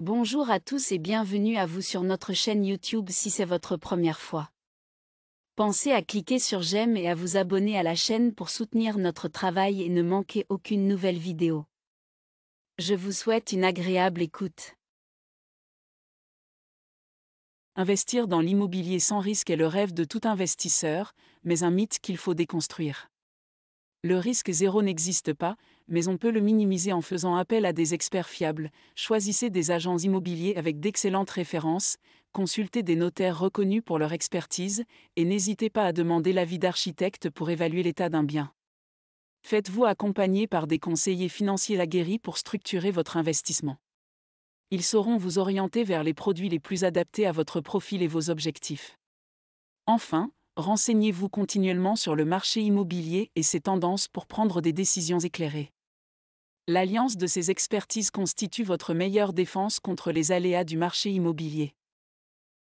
Bonjour à tous et bienvenue à vous sur notre chaîne YouTube si c'est votre première fois. Pensez à cliquer sur j'aime et à vous abonner à la chaîne pour soutenir notre travail et ne manquer aucune nouvelle vidéo. Je vous souhaite une agréable écoute. Investir dans l'immobilier sans risque est le rêve de tout investisseur, mais un mythe qu'il faut déconstruire. Le risque zéro n'existe pas, mais on peut le minimiser en faisant appel à des experts fiables, choisissez des agents immobiliers avec d'excellentes références, consultez des notaires reconnus pour leur expertise, et n'hésitez pas à demander l'avis d'architecte pour évaluer l'état d'un bien. Faites-vous accompagner par des conseillers financiers aguerris pour structurer votre investissement. Ils sauront vous orienter vers les produits les plus adaptés à votre profil et vos objectifs. Enfin, renseignez-vous continuellement sur le marché immobilier et ses tendances pour prendre des décisions éclairées. L'alliance de ces expertises constitue votre meilleure défense contre les aléas du marché immobilier.